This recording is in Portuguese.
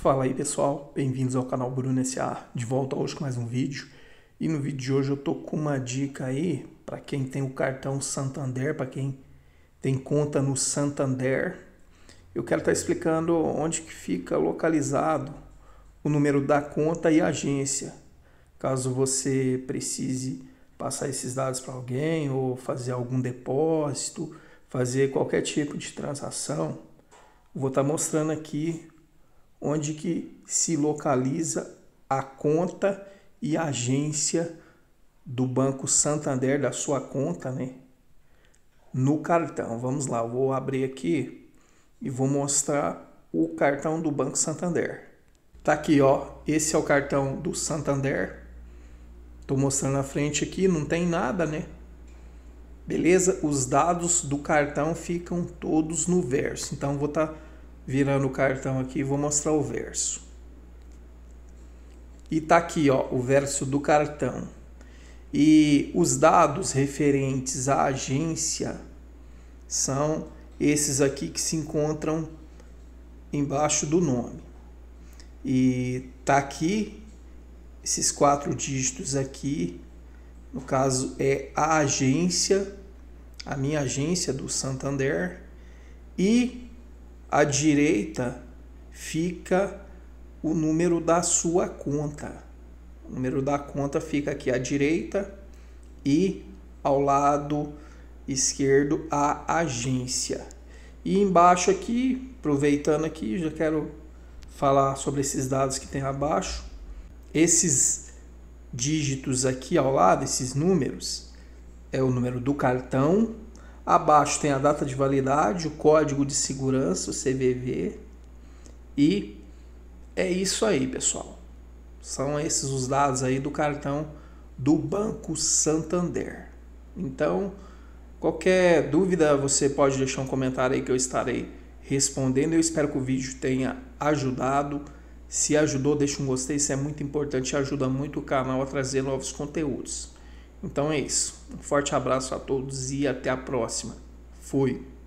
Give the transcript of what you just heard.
Fala aí pessoal, bem-vindos ao canal Bruno S.A. De volta hoje com mais um vídeo. E no vídeo de hoje eu tô com uma dica aí para quem tem o cartão Santander, para quem tem conta no Santander. Eu quero estar tá explicando onde que fica localizado o número da conta e agência. Caso você precise passar esses dados para alguém ou fazer algum depósito, fazer qualquer tipo de transação, vou estar tá mostrando aqui onde que se localiza a conta e agência do Banco Santander da sua conta, né? No cartão. Vamos lá, vou abrir aqui e vou mostrar o cartão do Banco Santander. Tá aqui, ó. Esse é o cartão do Santander. Tô mostrando na frente aqui, não tem nada, né? Beleza? Os dados do cartão ficam todos no verso. Então vou estar tá virando o cartão aqui, vou mostrar o verso. E tá aqui, ó, o verso do cartão. E os dados referentes à agência são esses aqui que se encontram embaixo do nome. E tá aqui esses quatro dígitos aqui, no caso é a agência, a minha agência do Santander e à direita fica o número da sua conta. O número da conta fica aqui à direita e ao lado esquerdo a agência. E embaixo aqui, aproveitando aqui, já quero falar sobre esses dados que tem abaixo. Esses dígitos aqui ao lado, esses números, é o número do cartão Abaixo tem a data de validade, o código de segurança, o CVV. E é isso aí, pessoal. São esses os dados aí do cartão do Banco Santander. Então, qualquer dúvida, você pode deixar um comentário aí que eu estarei respondendo. Eu espero que o vídeo tenha ajudado. Se ajudou, deixa um gostei, isso é muito importante, e ajuda muito o canal a trazer novos conteúdos. Então é isso. Um forte abraço a todos e até a próxima. Fui.